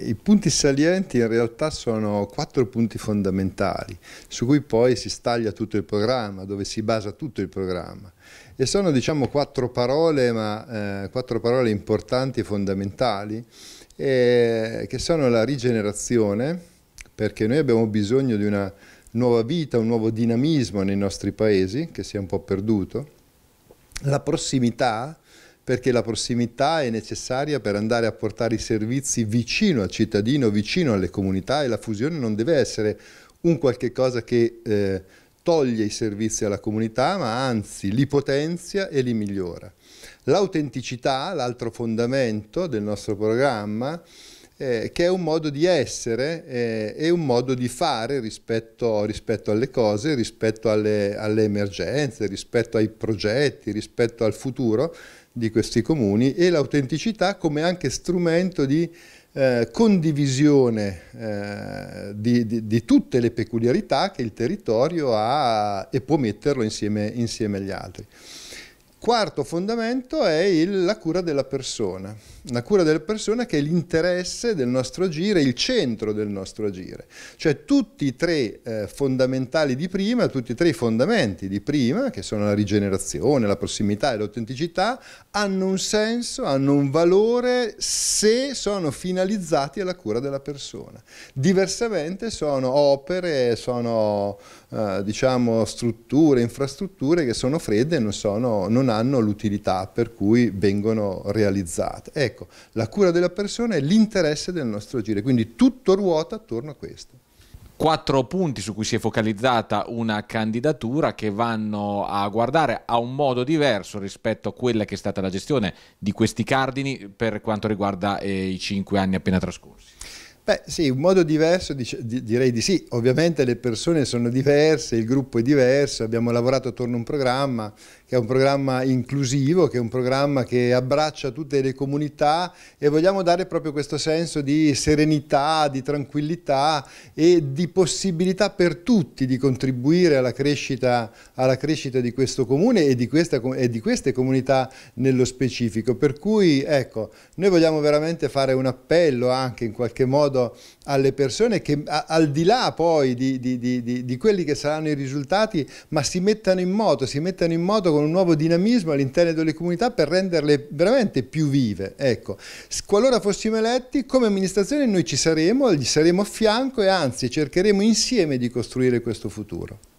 I punti salienti in realtà sono quattro punti fondamentali su cui poi si staglia tutto il programma, dove si basa tutto il programma. E sono diciamo quattro parole, ma eh, quattro parole importanti e fondamentali, eh, che sono la rigenerazione, perché noi abbiamo bisogno di una nuova vita, un nuovo dinamismo nei nostri paesi, che si è un po' perduto, la prossimità, perché la prossimità è necessaria per andare a portare i servizi vicino al cittadino, vicino alle comunità e la fusione non deve essere un qualche cosa che eh, toglie i servizi alla comunità, ma anzi li potenzia e li migliora. L'autenticità, l'altro fondamento del nostro programma, eh, che è un modo di essere eh, e un modo di fare rispetto, rispetto alle cose, rispetto alle, alle, emergenze, rispetto ai progetti, rispetto al futuro di questi comuni e l'autenticità come anche strumento di eh, condivisione eh, di, di, di, tutte le peculiarità che il territorio ha e può metterlo insieme, insieme agli altri. Quarto fondamento è il, la cura della persona. La cura della persona che è l'interesse del nostro agire, il centro del nostro agire. Cioè tutti i tre eh, fondamentali di prima, tutti e tre i fondamenti di prima, che sono la rigenerazione, la prossimità e l'autenticità, hanno un senso, hanno un valore se sono finalizzati alla cura della persona. Diversamente sono opere, sono eh, diciamo, strutture, infrastrutture che sono fredde e non, sono, non hanno l'utilità per cui vengono realizzate. È Ecco, la cura della persona è l'interesse del nostro agire, quindi tutto ruota attorno a questo quattro punti su cui si è focalizzata una candidatura che vanno a guardare a un modo diverso rispetto a quella che è stata la gestione di questi cardini per quanto riguarda eh, i cinque anni appena trascorsi. Beh sì, un modo diverso dice, di, direi di sì, ovviamente le persone sono diverse, il gruppo è diverso, abbiamo lavorato attorno a un programma che è un programma inclusivo, che è un programma che abbraccia tutte le comunità e vogliamo dare proprio questo senso di serenità, di tranquillità e di possibilità per tutti di contribuire alla crescita, alla crescita di questo comune e di, questa, e di queste comunità nello specifico. Per cui ecco, noi vogliamo veramente fare un appello anche in qualche modo modo alle persone che a, al di là poi di, di, di, di, quelli che saranno i risultati, ma si mettano in moto, si mettano in moto con un nuovo dinamismo all'interno delle comunità per renderle veramente più vive. Ecco, qualora fossimo eletti come amministrazione noi ci saremo, gli saremo a fianco e anzi cercheremo insieme di costruire questo futuro.